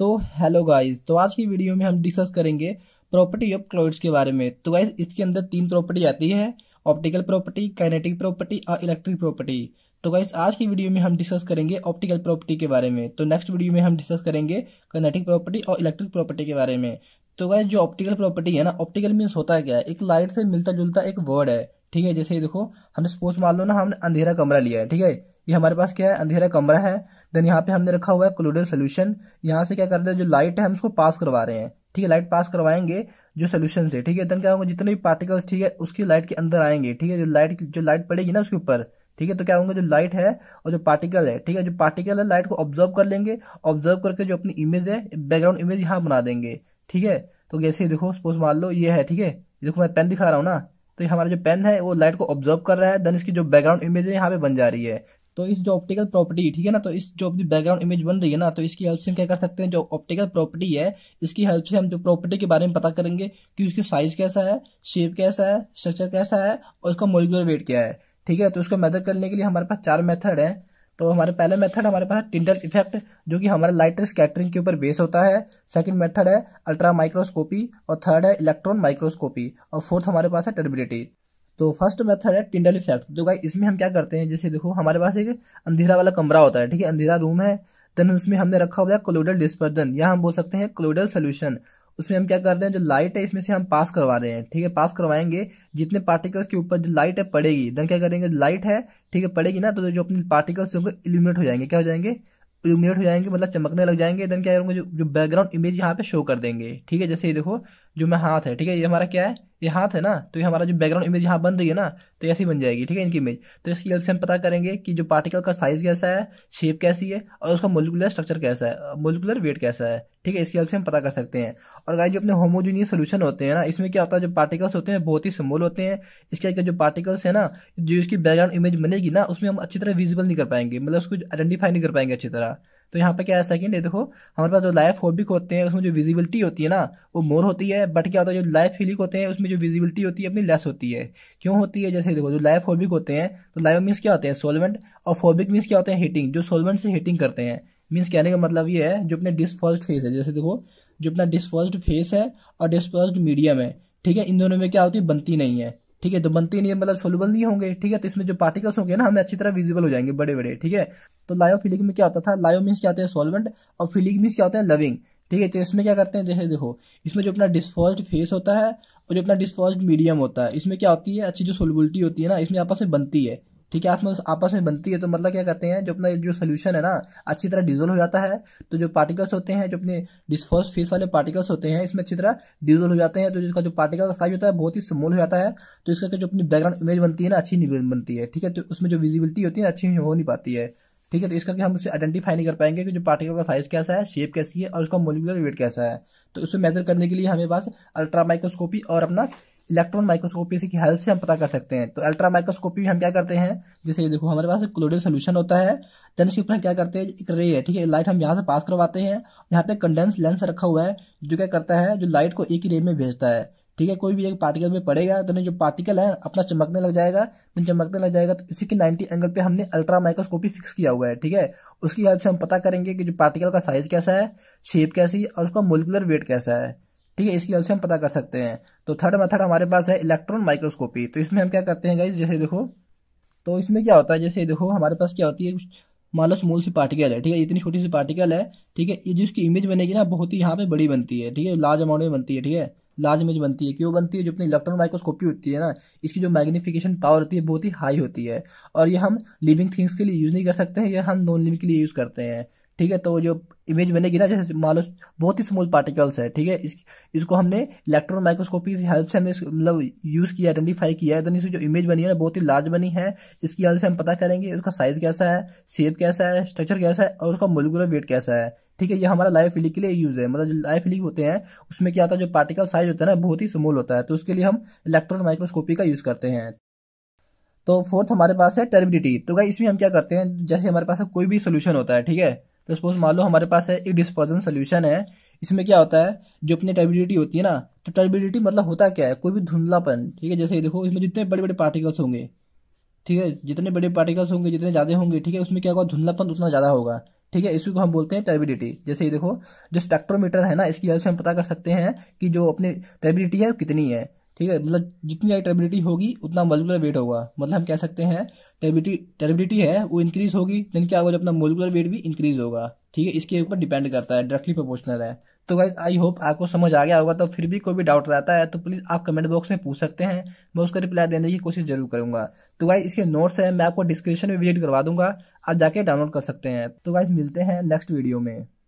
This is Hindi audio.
तो हेलो गाइस तो आज की वीडियो में हम डिस्कस करेंगे प्रॉपर्टी ऑफ क्लोइड्स के बारे में तो गाइस इसके अंदर तीन प्रॉपर्टी आती है ऑप्टिकल प्रॉपर्टी काइनेटिक प्रॉपर्टी और इलेक्ट्रिक प्रॉपर्टी तो गाइस आज की वीडियो में हम डिस्कस करेंगे ऑप्टिकल प्रॉपर्टी के बारे में तो नेक्स्ट वीडियो में हम डिस्कस करेंगे काइनेटिक प्रॉपर्टी और इलेक्ट्रिक प्रॉपर्टी के बारे में तो गाइस जो ऑप्टिकल प्रॉपर्टी है ना ऑप्टिकल मीन्स होता है क्या एक लाइट से मिलता जुलता एक वर्ड है ठीक है जैसे देखो हमने सपोज मान लो ना हमने अंधेरा कमरा लिया है ठीक है ये हमारे पास क्या है अंधेरा कमरा है देन यहाँ पे हमने रखा हुआ है क्लोरल सोल्यूशन यहाँ से क्या कर रहे हैं जो लाइट है हम उसको पास करवा रहे हैं ठीक है लाइट पास करवाएंगे जो सोल्यूशन से ठीक है देन क्या होंगे जितने भी पार्टिकल्स ठीक है उसकी लाइट के अंदर आएंगे ठीक है जो लाइट जो लाइट पड़ेगी ना उसके ऊपर ठीक है तो क्या होंगे जो लाइट है और जो पार्टिकल है ठीक है जो पार्टिकल है लाइट को ऑब्जर्व कर लेंगे ऑब्जर्व करके जो अपनी इमेज है बैकग्राउंड इमेज यहाँ बना देंगे ठीक है तो जैसे देखो सपोज मान लो ये है ठीक है देखो मैं पेन दिखा रहा हूँ ना तो हमारा जो पेन है वो लाइट को ऑब्जर्व कर रहा है देन इसकी जो बैकग्राउंड इमेज है यहाँ पे बन जा रही है तो इस जो ऑप्टिकल प्रॉपर्टी ठीक है ना तो इस जो बैकग्राउंड इमेज बन रही है ना तो इसकी हेल्प से हम क्या कर सकते हैं जो ऑप्टिकल प्रॉपर्टी है इसकी हेल्प से हम जो प्रॉपर्टी के बारे में पता करेंगे कि उसकी साइज कैसा है शेप कैसा है स्ट्रक्चर कैसा है और उसका मोलिकुलर वेट क्या है ठीक है तो उसको मेजर करने के लिए हमारे पास चार मेथड है तो हमारे पहले मेथड हमारे पास टिंडल इफेक्ट जो कि हमारे लाइटर स्कैटरिंग के ऊपर बेस होता है सेकंड मेथड है अल्ट्रा माइक्रोस्कोपी और थर्ड है इलेक्ट्रॉन माइक्रोस्कोपी और फोर्थ हमारे पास है टर्बिलिटी तो फर्स्ट मेथड है टिंडल इफेक्ट तो गाइस इसमें हम क्या करते हैं जैसे देखो हमारे पास एक अंधेरा वाला कमरा होता है ठीक है अंधेरा रूम है देन उसमें हमने रखा हुआ है क्लोडल डिस्पर्जन या हम बोल सकते हैं क्लोडल सोल्यूशन उसमें हम क्या करते हैं जो लाइट है इसमें से हम पास करवा रहे हैं ठीक है पास करवाएंगे जितने पार्टिकल्स के ऊपर जो लाइट है पड़ेगी देन क्या करेंगे लाइट है ठीक है पड़ेगी ना तो जो अपने पार्टिकल्स होंगे इल्यूमिनेट हो जाएंगे क्या हो जाएंगे इल्यूमिनेट हो जाएंगे मतलब चमकने लग जाएंगे देन क्या करूँगा जो जो बैकग्राउंड इमेज यहाँ पे शो कर देंगे ठीक है जैसे ये देखो जो मैं हाथ है ठीक है ये हमारा क्या है ये हाथ है ना तो ये हमारा जो बैकग्राउंड इमेज यहाँ बन रही है ना तो ऐसी बन जाएगी ठीक है इनकी इमेज तो इसकी हेल्प से हम पता करेंगे कि जो पार्टिकल का साइज कैसा है शेप कैसी है और उसका मोलिकुलर स्ट्रक्चर कैसा है मोलिकुलर वेट कैसा है ठीक है इसकी हेल्प से हम पता कर सकते हैं और गाइस जो अपने होमोजीनियस सोल्यूशन होते हैं ना इसमें क्या होता है जो पार्टिकल्स होते हैं बहुत ही स्मॉल होते हैं इसके जो पार्टिकल्स है ना जो इसकी बैकग्राउंड इमेज बनेगी ना उसमें हम अच्छी तरह विजिबल नहीं कर पाएंगे मतलब उसको आइडेंटिफाई नहीं कर पाएंगे अच्छी तरह तो यहाँ पे क्या है सेकंड ये देखो हमारे पास जो लाइफ होबिक होते हैं उसमें जो विजिबिलिटी होती है ना वो मोर होती है बट क्या होता है जो लाइफ हिलिक होते हैं उसमें जो विजिबिलिटी होती है अपनी लेस होती है क्यों होती है जैसे देखो जो लाइफ होबिक होते हैं तो लाइफ मीन्स क्या होते हैं सोलवेंट और फोबिक मीन्स क्या होते हैं हीटिंग जो सोलवेंट से हीटिंग करते हैं मीन्स कहने का मतलब ये है जो अपने डिस्पर्स्ड फेस है जैसे देखो जो अपना डिस्पर्स्ड फेस है और डिस्पर्स्ड मीडियम है ठीक है इन दोनों में क्या होती है बनती नहीं है ठीक है तो बनती नहीं है मतलब सोलबल नहीं होंगे ठीक है तो इसमें जो पार्टिकल्स होंगे ना हमें अच्छी तरह विजिबल हो जाएंगे बड़े बड़े ठीक है तो लायोफिलिक में क्या होता था लायो मीन्स क्या होता है सोलवेंट और फिलिक मीन्स क्या होता है लविंग ठीक है तो इसमें क्या करते हैं जैसे देखो इसमें जो अपना डिस्पर्स्ड फेस होता है और जो अपना डिस्पर्स्ड मीडियम होता है इसमें क्या होती है अच्छी जो सोलबिलिटी होती है ना इसमें आपस में बनती है ठीक है आपस आपस में बनती है तो मतलब क्या करते हैं जो अपना जो सोल्यूशन है ना अच्छी तरह डिजोल्व हो जाता है तो जो पार्टिकल्स होते हैं जो अपने डिस्फोर्स फेस वाले पार्टिकल्स होते हैं इसमें अच्छी तरह डिजोल्व हो जाते हैं तो इसका जो पार्टिकल का साइज होता है बहुत ही स्मॉल हो जाता है तो इसका जो अपनी बैकग्राउंड इमेज बनती है ना अच्छी नहीं बनती है ठीक है तो उसमें जो विजिबिलिटी होती है अच्छी हो नहीं पाती है ठीक है तो इसका हम उसे आइडेंटिफाई नहीं कर पाएंगे कि जो पार्टिकल का साइज कैसा है शेप कैसी है और उसका मोलिकुलर वेट कैसा है तो उसे मेजर करने के लिए हमें पास अल्ट्रा माइक्रोस्कोपी और अपना इलेक्ट्रॉन माइक्रोस्कोपी की हेल्प से हम पता कर सकते हैं तो अल्ट्रा माइक्रोस्कोपी हम क्या करते हैं जैसे ये देखो हमारे पास क्लोरिन सोल्यूशन होता है देन इसके ऊपर हम क्या करते हैं एक रे है ठीक है लाइट हम यहाँ से पास करवाते हैं यहाँ पे कंडेंस लेंस रखा हुआ है जो क्या करता है जो लाइट को एक ही रे में भेजता है ठीक है कोई भी एक पार्टिकल में पड़ेगा तो जो पार्टिकल है अपना चमकने लग जाएगा देन चमकने लग जाएगा तो इसी के नाइनटी एंगल पे हमने अल्ट्रा माइक्रोस्कोपी फिक्स किया हुआ है ठीक है उसकी हेल्प से हम पता करेंगे कि जो पार्टिकल का साइज कैसा है शेप कैसी और उसका मोलिकुलर वेट कैसा है ठीक है इसकी हेल्प से हम पता कर सकते हैं तो थर्ड मेथड हमारे पास है इलेक्ट्रॉन माइक्रोस्कोपी तो इसमें हम क्या करते हैं गाइज जैसे देखो तो इसमें क्या होता है जैसे देखो हमारे पास क्या होती है मान लो स्मॉल सी पार्टिकल है ठीक है इतनी छोटी सी पार्टिकल है ठीक है ये जिसकी इमेज बनेगी ना बहुत ही यहाँ पे बड़ी बनती है ठीक है लार्ज अमाउंट में बनती है ठीक है लार्ज इमेज बनती है क्यों बनती है जो अपनी इलेक्ट्रॉन माइक्रोस्कोपी होती है ना इसकी जो मैग्निफिकेशन पावर होती है बहुत ही हाई होती है और ये हम लिविंग थिंग्स के लिए यूज़ नहीं कर सकते हैं यह हम नॉन लिविंग के लिए यूज़ करते हैं ठीक है तो जो इमेज बनेगी ना जैसे मान लो बहुत ही स्मॉल पार्टिकल्स है ठीक है इस, इसको हमने इलेक्ट्रॉन माइक्रोस्कोपी की हेल्प से हमने मतलब यूज किया आइडेंटिफाई किया है तो जो इमेज बनी है ना बहुत ही लार्ज बनी है इसकी हेल्प से हम पता करेंगे उसका साइज कैसा है शेप कैसा है स्ट्रक्चर कैसा है और उसका मोलिकुलर वेट कैसा है ठीक है ये हमारा लाइफ लीक के लिए यूज है मतलब जो लाइफ लीक होते हैं उसमें क्या होता है जो पार्टिकल साइज होता है ना बहुत ही स्मॉल होता है तो उसके लिए हम इलेक्ट्रॉन माइक्रोस्कोपी का यूज करते हैं तो फोर्थ हमारे पास है टर्बिडिटी तो भाई इसमें हम क्या करते हैं जैसे हमारे पास कोई भी सोल्यूशन होता है ठीक है तो सपोज मान लो हमारे पास है एक डिस्पर्जन सोल्यूशन है इसमें क्या होता है जो अपनी टर्बिडिटी होती है ना तो टर्बिडिटी मतलब होता क्या है कोई भी धुंधलापन ठीक है जैसे देखो इसमें जितने बड़े बड़े पार्टिकल्स होंगे ठीक है जितने बड़े पार्टिकल्स होंगे जितने ज़्यादा होंगे ठीक है उसमें क्या होगा धुंधलापन उतना ज़्यादा होगा ठीक है इसी को हम बोलते हैं टर्बिडिटी जैसे ये देखो जो स्पेक्ट्रोमीटर है ना इसकी हेल्प से हम पता कर सकते हैं कि जो अपनी टर्बिडिटी है कितनी है ठीक है मतलब जितनी ज़्यादा टर्बिडिटी होगी उतना मोलिकुलर वेट होगा मतलब हम कह सकते हैं टर्बिडिटी टर्बिडिटी है वो इंक्रीज होगी देन क्या होगा जब अपना मोलिकुलर वेट भी इंक्रीज होगा ठीक है इसके ऊपर डिपेंड करता है डायरेक्टली प्रोपोर्शनल है तो गाइज आई होप आपको समझ आ गया होगा तो फिर भी कोई भी डाउट रहता है तो प्लीज़ आप कमेंट बॉक्स में पूछ सकते हैं मैं उसका रिप्लाई देने की कोशिश जरूर करूंगा तो गाइज इसके नोट्स हैं मैं आपको डिस्क्रिप्शन में विजिट करवा दूंगा आप जाके डाउनलोड कर सकते हैं तो गाइज मिलते हैं नेक्स्ट वीडियो में